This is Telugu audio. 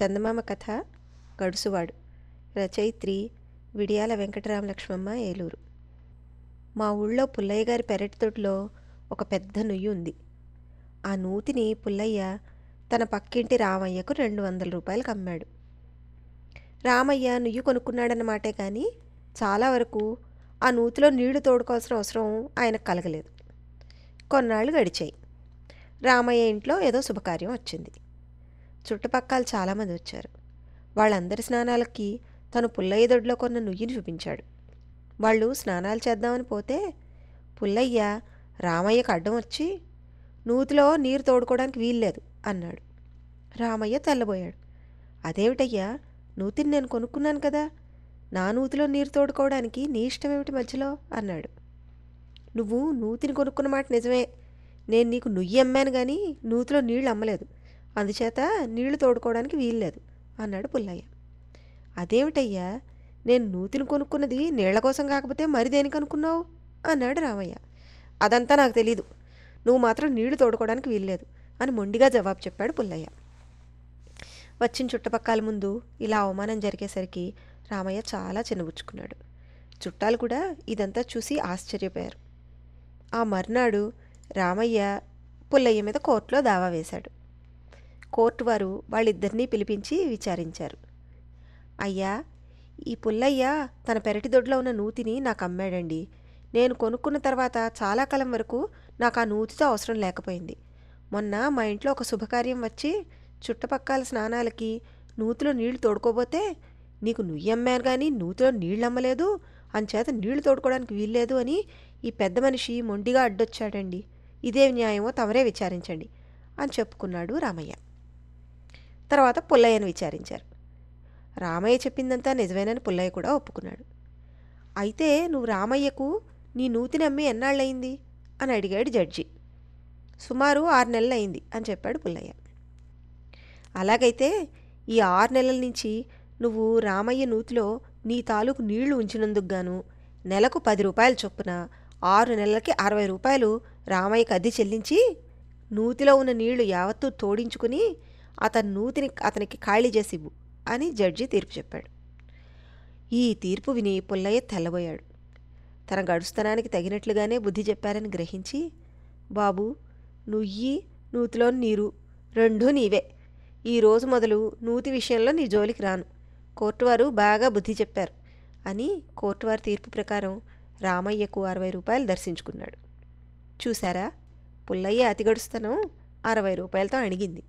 చందమామ కథ గడుసువాడు రచయిత్రి విడియాల వెంకటరామ లక్ష్మమ్మ ఏలూరు మా ఊళ్ళో పుల్లయ్య గారి పెరటి తోటలో ఒక పెద్ద నుయ్యి ఉంది ఆ నూతిని పుల్లయ్య తన పక్కింటి రామయ్యకు రెండు వందల రూపాయలు కమ్మాడు రామయ్య నుయ్యి కొనుక్కున్నాడన్నమాటే కానీ చాలా వరకు ఆ నూతిలో నీళ్లు తోడుకోవాల్సిన అవసరం ఆయనకు కలగలేదు కొన్నాళ్ళు గడిచాయి రామయ్య ఇంట్లో ఏదో శుభకార్యం వచ్చింది చుట్టుపక్కల చాలామంది వచ్చారు వాళ్ళందరి స్నానాలకి తను పుల్లయ్య దొడ్లో కొన్న నుయ్యిని చూపించాడు వాళ్ళు స్నానాలు చేద్దామని పోతే పుల్లయ్య రామయ్యకు అడ్డం వచ్చి నూతిలో నీరు తోడుకోవడానికి వీల్లేదు అన్నాడు రామయ్య తెల్లబోయాడు అదేమిటయ్యా నూతిని నేను కొనుక్కున్నాను కదా నా నూతిలో నీరు తోడుకోవడానికి నీ ఇష్టం ఏమిటి మధ్యలో అన్నాడు నువ్వు నూతిని కొనుక్కున్న మాట నిజమే నేను నీకు నుయ్యి అమ్మాను కానీ నూతిలో నీళ్ళు అమ్మలేదు అందుచేత నీళ్లు తోడుకోవడానికి వీల్లేదు అన్నాడు పుల్లయ్య అదేమిటయ్యా నేను నూతిని కొనుక్కున్నది నీళ్ల కోసం కాకపోతే మరి దేనికి అనుకున్నావు అన్నాడు రామయ్య అదంతా నాకు తెలీదు నువ్వు మాత్రం నీళ్లు తోడుకోవడానికి వీల్లేదు అని మొండిగా జవాబు చెప్పాడు పుల్లయ్య వచ్చిన చుట్టుపక్కల ముందు ఇలా అవమానం జరిగేసరికి రామయ్య చాలా చిన్నబుచ్చుకున్నాడు చుట్టాలు కూడా ఇదంతా చూసి ఆశ్చర్యపోయారు ఆ మర్నాడు రామయ్య పుల్లయ్య మీద కోర్టులో దావా వేశాడు కోర్టు వారు వాళ్ళిద్దరినీ పిలిపించి విచారించారు అయ్యా ఈ పుల్లయ్య తన పెరటి దొడ్లో ఉన్న నూతిని నాకు అమ్మాడండి నేను కొనుక్కున్న తర్వాత చాలా కాలం వరకు నాకు ఆ నూతితో అవసరం లేకపోయింది మొన్న మా ఇంట్లో ఒక శుభకార్యం వచ్చి చుట్టుపక్కల స్నానాలకి నూతిలో నీళ్లు తోడుకోబోతే నీకు నుయ్యమ్మాను కానీ నూతిలో నీళ్ళు అమ్మలేదు అంచేత నీళ్లు తోడుకోవడానికి వీల్లేదు అని ఈ పెద్ద మనిషి మొండిగా అడ్డొచ్చాడండి ఇదే న్యాయమో తమరే విచారించండి అని చెప్పుకున్నాడు రామయ్య తర్వాత పుల్లయ్యను విచారించారు రామయ్య చెప్పిందంతా నిజమేనని పుల్లయ్య కూడా ఒప్పుకున్నాడు అయితే నువ్వు రామయ్యకు నీ నూతిని అమ్మి ఎన్నాళ్ళయింది అని అడిగాడు జడ్జి సుమారు ఆరు నెలలు అయింది అని చెప్పాడు పుల్లయ్య అలాగైతే ఈ ఆరు నెలల నుంచి నువ్వు రామయ్య నూతిలో నీ తాలూకు నీళ్లు ఉంచినందుకు గాను నెలకు పది రూపాయలు చొప్పున ఆరు నెలలకి అరవై రూపాయలు రామయ్యకు అద్దె చెల్లించి నూతిలో ఉన్న నీళ్లు యావత్తూ తోడించుకుని అతని నూతిని అతనికి ఖాళీ చేసివ్వు అని జడ్జి తీర్పు చెప్పాడు ఈ తీర్పు విని పుల్లయ్య తెల్లబోయాడు తన గడుస్తనానికి తగినట్లుగానే బుద్ధి చెప్పారని గ్రహించి బాబు నుయ్యి నూతిలో నీరు రెండూ నీవే ఈరోజు మొదలు నూతి విషయంలో నీ జోలికి రాను కోర్టువారు బాగా బుద్ధి చెప్పారు అని కోర్టువారి తీర్పు ప్రకారం రామయ్యకు అరవై రూపాయలు దర్శించుకున్నాడు చూశారా పుల్లయ్య అతిగడుస్తనం అరవై రూపాయలతో అణిగింది